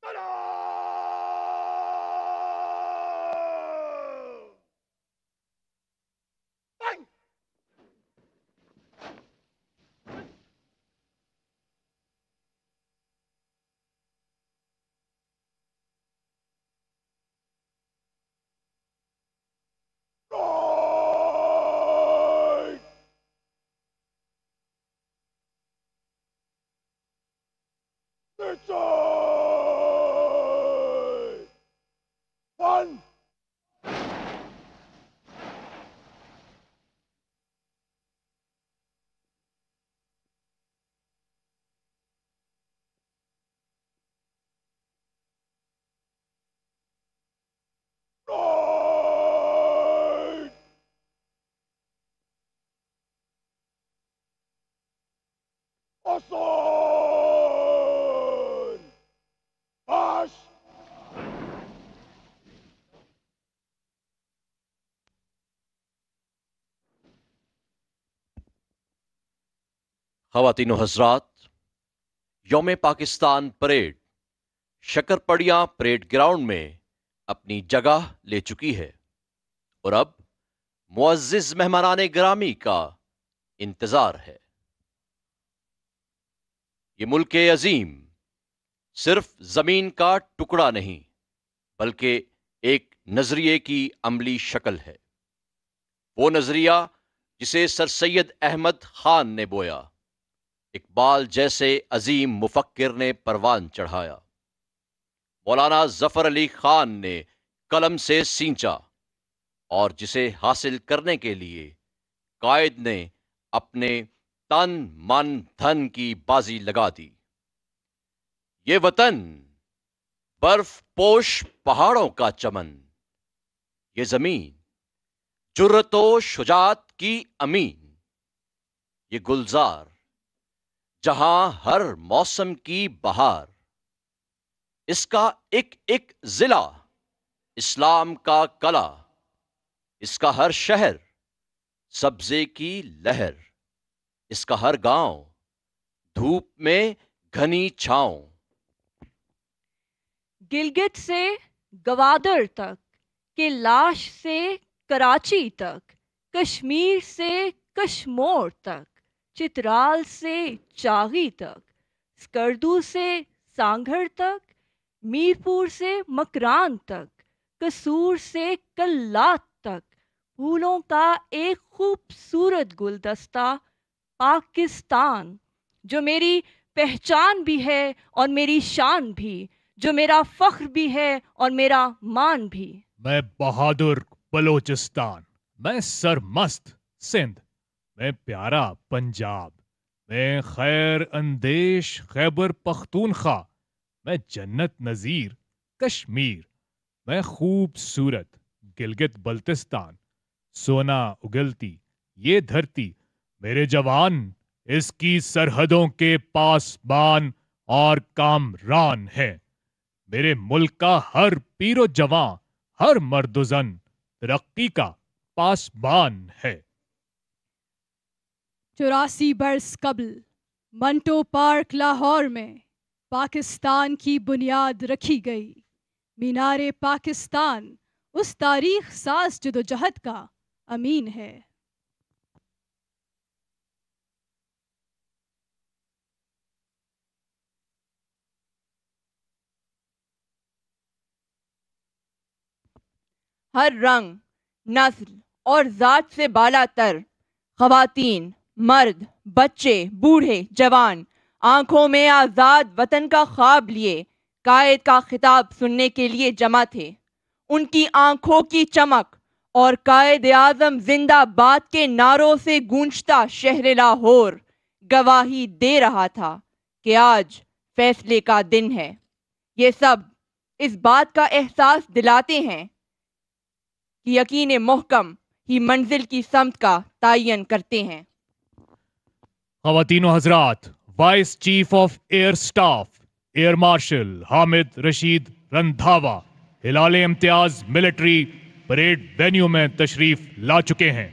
ta खातिन हजरात योम Pakistan parade Shakarparian parade ground में अपनी जगह ले चुकी है और अब मुआज़ मेहमान ग्रामी का इंतज़ार है ये मुल्क अजीम सिर्फ ज़मीन का टुकड़ा नहीं बल्कि एक नज़रिए की अमली शक्ल है वो नज़रिया जिसे सर सैयद अहमद खान ने बोया इकबाल जैसे अजीम मुफक्र ने परवान चढ़ाया मौलाना जफर अली खान ने कलम से सींचा और जिसे हासिल करने के लिए कायद ने अपने तन मन धन की बाजी लगा दी ये वतन बर्फ पोश पहाड़ों का चमन ये जमीन जुर्रतो शुजात की अमीन ये गुलजार जहां हर मौसम की बहार इसका एक एक जिला इस्लाम का कला इसका हर शहर सब्जे की लहर इसका हर गांव धूप में घनी छाओ गिलगित से गवादर तक के लाश से कराची तक कश्मीर से कश्मोर तक चित्राल से चागी तक स्कर्दू से सांगर तक मीरपुर से मकरान तक कसूर से कल्लात तक फूलों का एक खूबसूरत गुलदस्ता पाकिस्तान जो मेरी पहचान भी है और मेरी शान भी जो मेरा फख्र भी है और मेरा मान भी मैं बहादुर बलोचिस्तान मैं सरमस्त सिंध मैं प्यारा पंजाब मैं खैर अंदेश खैबर पख्तूनख्वा मैं जन्नत नज़ीर कश्मीर मैं खूबसूरत गिलगित बल्तिस्तान सोना उगलती ये धरती मेरे जवान इसकी सरहदों के पासबान और कामरान है मेरे मुल्क का हर पीरो जवान हर मर्दुजन तरक्की का पासबान है चौरासी बरस कबल मंटो पार्क लाहौर में पाकिस्तान की बुनियाद रखी गई मीनार पाकिस्तान उस तारीख सास जदोजहद का अमीन है हर रंग नस्ल और ज़ात से बाला तर खातन मर्द बच्चे बूढ़े जवान आंखों में आज़ाद वतन का ख्वाब लिए कायद का खिताब सुनने के लिए जमा थे उनकी आंखों की चमक और कायद आजम जिंदाबाद के नारों से गूंजता शहर लाहौर गवाही दे रहा था कि आज फैसले का दिन है ये सब इस बात का एहसास दिलाते हैं कि यकीन मोहकम ही मंजिल की समत का तयन करते हैं खातिन हजरात vice chief of air staff air marshal Hamid Rashid Randhawa Hilal Imtiaz military parade venue में तशरीफ ला चुके हैं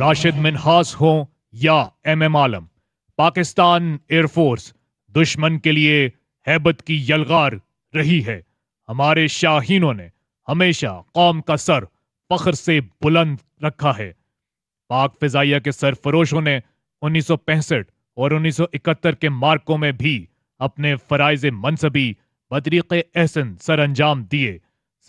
राशिद मिनहास हो या M M Alam Pakistan air force दुश्मन के लिए हैबत की यलगार रही है हमारे शाहीनों ने हमेशा कौम का सर फखर से बुलंद रखा है पाक फिजाइया के सरफरोशों ने उन्नीस और 1971 के मार्कों में भी अपने फ़राइज मनसबी बदरीक एहसन सर अंजाम दिए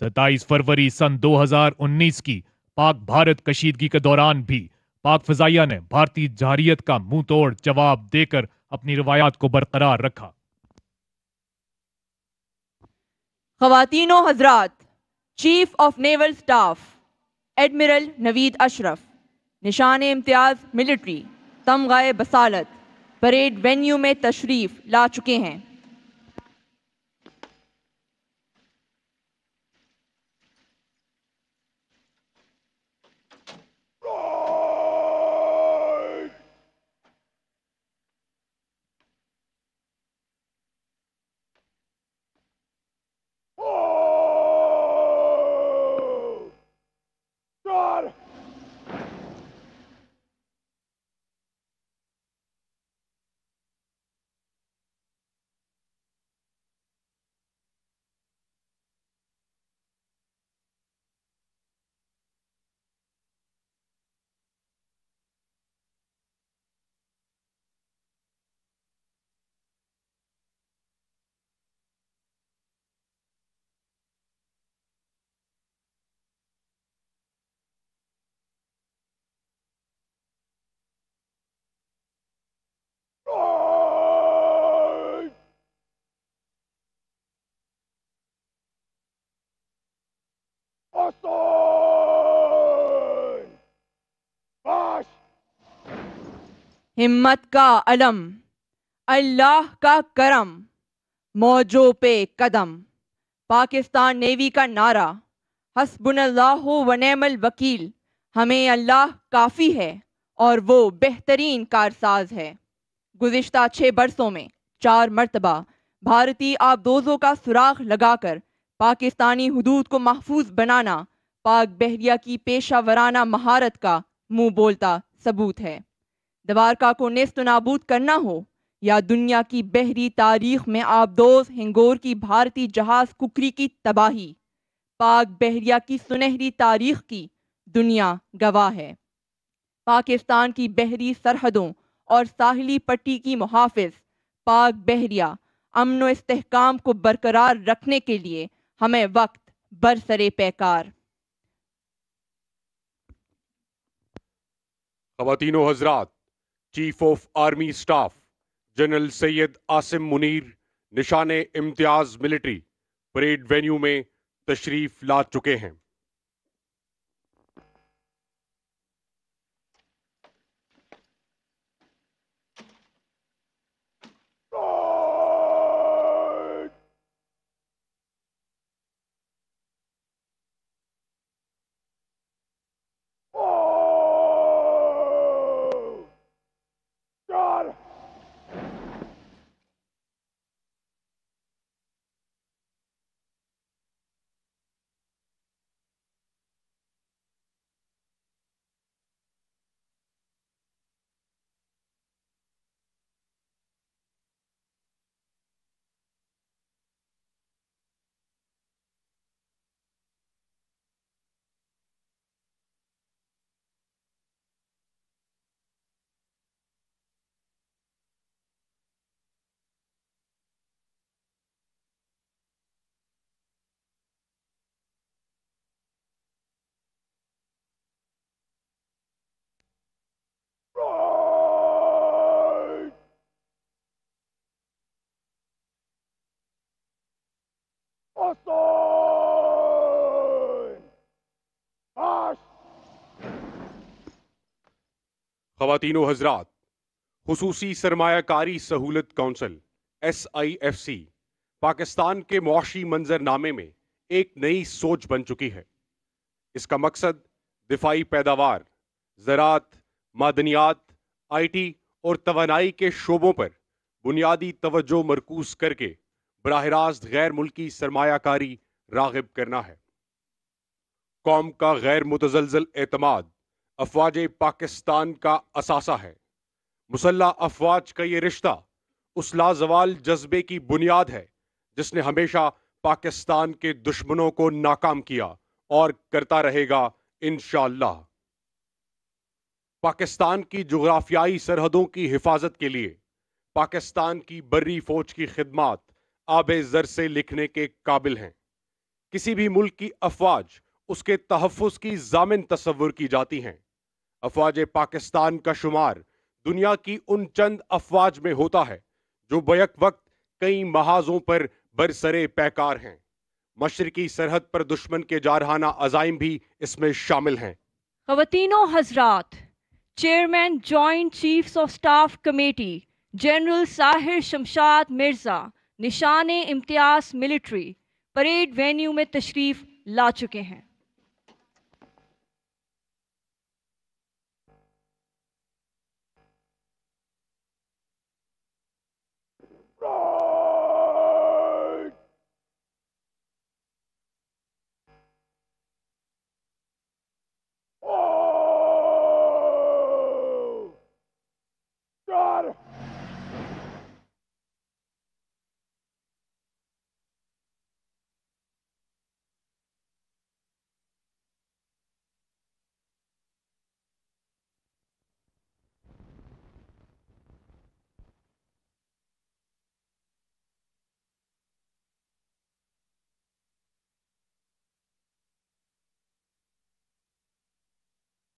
27 फरवरी सन 2019 की पाक भारत कशीदगी के दौरान भी पाक फजाइया ने भारतीय जहारियत का मुंह तोड़ जवाब देकर अपनी रवायात को बरकरार रखा खातिन हजरात chief of naval staff admiral Naveed Ashraf Nishan Imtiaz military तमगाए बसालत परेड वेन्यू में तशरीफ ला चुके हैं हिम्मत का अलम अल्लाह का करम मौजो पे कदम पाकिस्तान नेवी का नारा हसबुल्लाह वनेमल वकील हमें अल्लाह काफ़ी है और वो बेहतरीन कारसाज है गुज्त छः बरसों में चार मरतबा भारतीय आबदोजों का सुराख लगाकर पाकिस्तानी हदूद को महफूज बनाना पाक बहरिया की पेशा वराना महारत का मुंह बोलता सबूत है द्वारका को नेस्त नाबूद करना हो या दुनिया की बहरी तारीख में आबदोज हिंगोर की भारतीय जहाज कुकरी की तबाही पाक बहरिया की सुनहरी तारीख की दुनिया गवाह है पाकिस्तान की बहरी सरहदों और साहली पट्टी की मुहाफ़ पाक बहरिया अमन इसकाम को बरकरार रखने के लिए हमें वक्त बरसरे पैकार खातिनों हजरात chief of army staff general Syed Asim Munir Nishan Imtiaz military parade venue में तशरीफ ला चुके हैं खातिन हजरात खसूसी सरमाकारी सहूलत council S I F C Pakistan के मुआशी मंजरनामे में एक नई सोच बन चुकी है इसका मकसद दिफाई पैदावार ज़रात मादनियात आई टी और तोानाई के शोबों पर बुनियादी तवज्जो मरकूज करके बरह रास्त गैर मुल्की सरमाकारी रागब करना है कौम का गैर मुतजलजल अतमाद अफवाज पाकिस्तान का असासा है मुसल्ह अफवाज का ये रिश्ता उस लाजवाल जज्बे की बुनियाद है जिसने हमेशा पाकिस्तान के दुश्मनों को नाकाम किया और करता रहेगा इन पाकिस्तान की जुग्राफियाई सरहदों की हिफाजत के लिए पाकिस्तान की बर्री फौज की खिदमत आब ज़र से लिखने के काबिल हैं किसी भी मुल्क की अफवाज उसके तहफ़ की जामिन तस्वुर की जाती हैं अफवाज पाकिस्तान का शुमार दुनिया की उन चंद अफवाज में होता है जो बैक वक्त कई महाजों पर बरसरे पैकार हैं मशरकी सरहद पर दुश्मन के जारहाना अजाइम भी इसमें शामिल हैं खवतिनों हजरात chairman joint chiefs of staff committee general Sahir Shamshad Mirza Nishan Imtiaz military parade venue में तशरीफ़ ला चुके हैं